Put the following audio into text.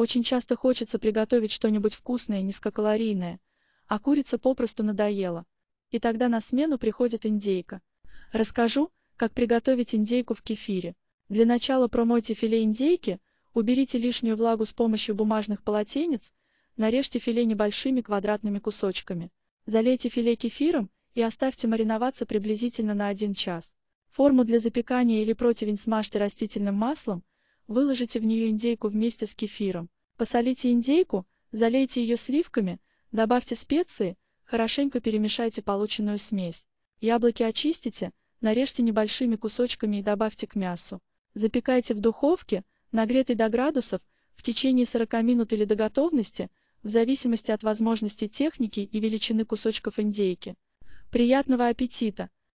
Очень часто хочется приготовить что-нибудь вкусное, и низкокалорийное, а курица попросту надоела. И тогда на смену приходит индейка. Расскажу, как приготовить индейку в кефире. Для начала промойте филе индейки, уберите лишнюю влагу с помощью бумажных полотенец, нарежьте филе небольшими квадратными кусочками. Залейте филе кефиром и оставьте мариноваться приблизительно на 1 час. Форму для запекания или противень смажьте растительным маслом, выложите в нее индейку вместе с кефиром, посолите индейку, залейте ее сливками, добавьте специи, хорошенько перемешайте полученную смесь, яблоки очистите, нарежьте небольшими кусочками и добавьте к мясу. Запекайте в духовке, нагретой до градусов, в течение 40 минут или до готовности, в зависимости от возможностей техники и величины кусочков индейки. Приятного аппетита!